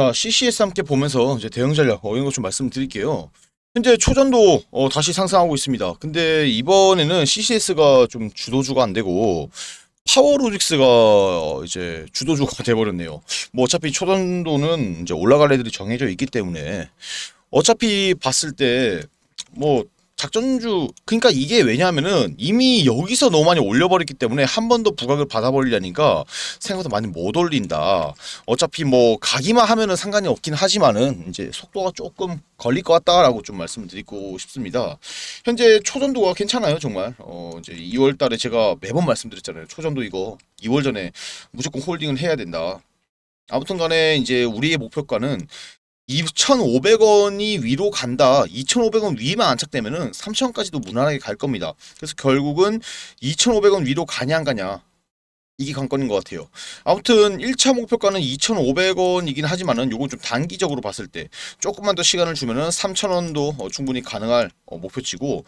자, CCS 함께 보면서 이제 대응 전략 어, 이런 것좀 말씀드릴게요. 현재 초전도 어, 다시 상승하고 있습니다. 근데 이번에는 CCS가 좀 주도주가 안 되고 파워로직스가 어, 이제 주도주가 돼버렸네요. 뭐 어차피 초전도는 이제 올라갈 애들이 정해져 있기 때문에 어차피 봤을 때뭐 작전주 그러니까 이게 왜냐하면은 이미 여기서 너무 많이 올려버렸기 때문에 한 번 더 부각을 받아버리려니까 생각보다 많이 못 올린다 어차피 뭐 가기만 하면은 상관이 없긴 하지만은 이제 속도가 조금 걸릴 것 같다라고 좀 말씀을 드리고 싶습니다 현재 초전도가 괜찮아요 정말 어 이제 2월 달에 제가 매번 말씀드렸잖아요 초전도 이거 2월 전에 무조건 홀딩을 해야 된다 아무튼 간에 이제 우리의 목표가는 2,500원이 위로 간다. 2,500원 위만 안착되면은 3,000원까지도 무난하게 갈 겁니다. 그래서 결국은 2,500원 위로 가냐 안 가냐. 이게 관건인 것 같아요. 아무튼 1차 목표가는 2,500원이긴 하지만은 요건 좀 단기적으로 봤을 때 조금만 더 시간을 주면은 3,000원도 어, 충분히 가능할 어, 목표치고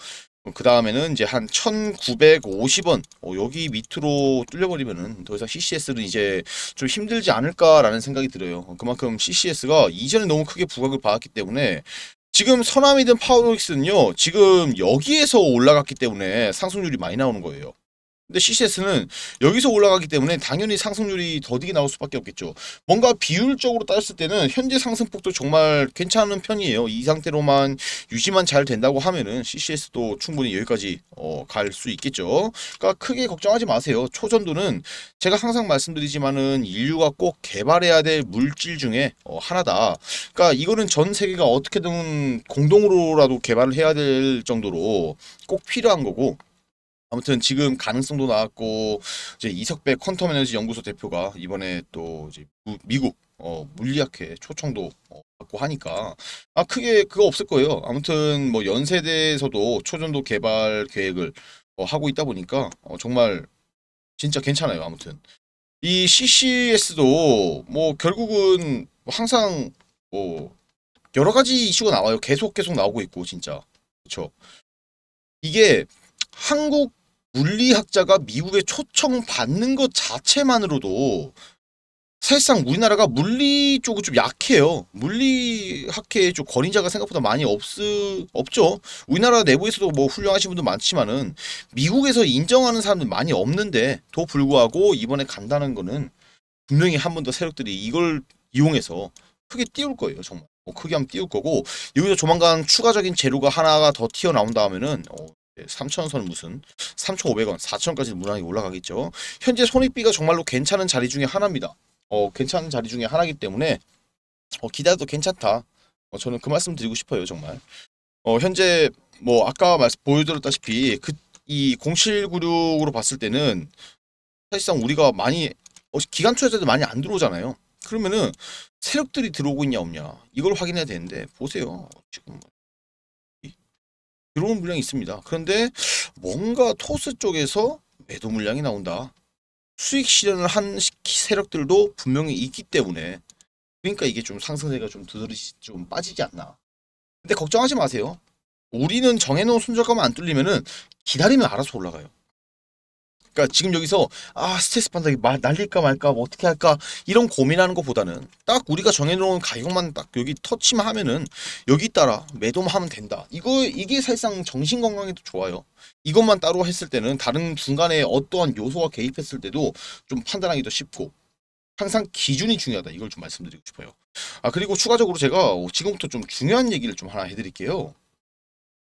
그 다음에는 이제 한 1950원 어, 여기 밑으로 뚫려버리면은 더 이상 CCS는 이제 좀 힘들지 않을까라는 생각이 들어요. 그만큼 CCS가 이전에 너무 크게 부각을 받았기 때문에 지금 서남이든 파워로익스는요 지금 여기에서 올라갔기 때문에 상승률이 많이 나오는 거예요. 근데 CCS는 여기서 올라가기 때문에 당연히 상승률이 더디게 나올 수밖에 없겠죠. 뭔가 비율적으로 따졌을 때는 현재 상승폭도 정말 괜찮은 편이에요. 이 상태로만 유지만 잘 된다고 하면은 CCS도 충분히 여기까지 어, 갈수 있겠죠. 그러니까 크게 걱정하지 마세요. 초전도는 제가 항상 말씀드리지만은 인류가 꼭 개발해야 될 물질 중에 어, 하나다. 그러니까 이거는 전 세계가 어떻게든 공동으로라도 개발을 해야 될 정도로 꼭 필요한 거고 아무튼 지금 가능성도 나왔고 이제 이석배 퀀텀 에너지 연구소 대표가 이번에 또 이제 미국 어, 물리학회 초청도 어, 받고 하니까 아 크게 그거 없을 거예요. 아무튼 뭐 연세대에서도 초전도 개발 계획을 어, 하고 있다 보니까 어, 정말 진짜 괜찮아요. 아무튼 이 CCS도 뭐 결국은 항상 뭐 여러 가지 이슈가 나와요. 계속 계속 나오고 있고 진짜 그렇죠. 이게 한국 물리학자가 미국에 초청받는 것 자체만으로도 사실상 우리나라가 물리 쪽은 좀 약해요. 물리학회에좀 권위자가 생각보다 많이 없 없죠. 우리나라 내부에서도 뭐 훌륭하신 분도 많지만은 미국에서 인정하는 사람들 많이 없는데도 불구하고 이번에 간다는 거는 분명히 한 번 더 세력들이 이걸 이용해서 크게 띄울 거예요. 정말. 뭐 크게 하면 띄울 거고 여기서 조만간 추가적인 재료가 하나가 더 튀어나온다 하면은 어, 3,000선은 예, 무슨 3,500원, 4,000까지 무난하 올라가겠죠. 현재 손익비가 정말로 괜찮은 자리 중에 하나입니다. 어, 괜찮은 자리 중에 하나이기 때문에 어, 기다려도 괜찮다. 어, 저는 그 말씀 드리고 싶어요, 정말. 어, 현재 뭐 아까 말씀 보여드렸다시피 그이 0796으로 봤을 때는 사실상 우리가 많이 어, 기간 투자자들 많이 안 들어오잖아요. 그러면은 세력들이 들어오고 있냐 없냐 이걸 확인해야 되는데 보세요 지금 들어온 물량이 있습니다. 그런데 뭔가 토스 쪽에서 매도 물량이 나온다. 수익 실현을 한 세력들도 분명히 있기 때문에 그러니까 이게 좀 상승세가 좀 두드러지 좀 빠지지 않나. 근데 걱정하지 마세요. 우리는 정해놓은 순절감만 안 뚫리면은 기다리면 알아서 올라가요. 그러니까 지금 여기서 아 스트레스 받는다 말 날릴까 말까 뭐 어떻게 할까 이런 고민하는 것보다는 딱 우리가 정해놓은 가격만 딱 여기 터치만 하면은 여기 따라 매도만 하면 된다 이거 이게 사실상 정신건강에도 좋아요 이것만 따로 했을 때는 다른 중간에 어떠한 요소가 개입했을 때도 좀 판단하기도 쉽고 항상 기준이 중요하다 이걸 좀 말씀드리고 싶어요 아 그리고 추가적으로 제가 지금부터 좀 중요한 얘기를 좀 하나 해드릴게요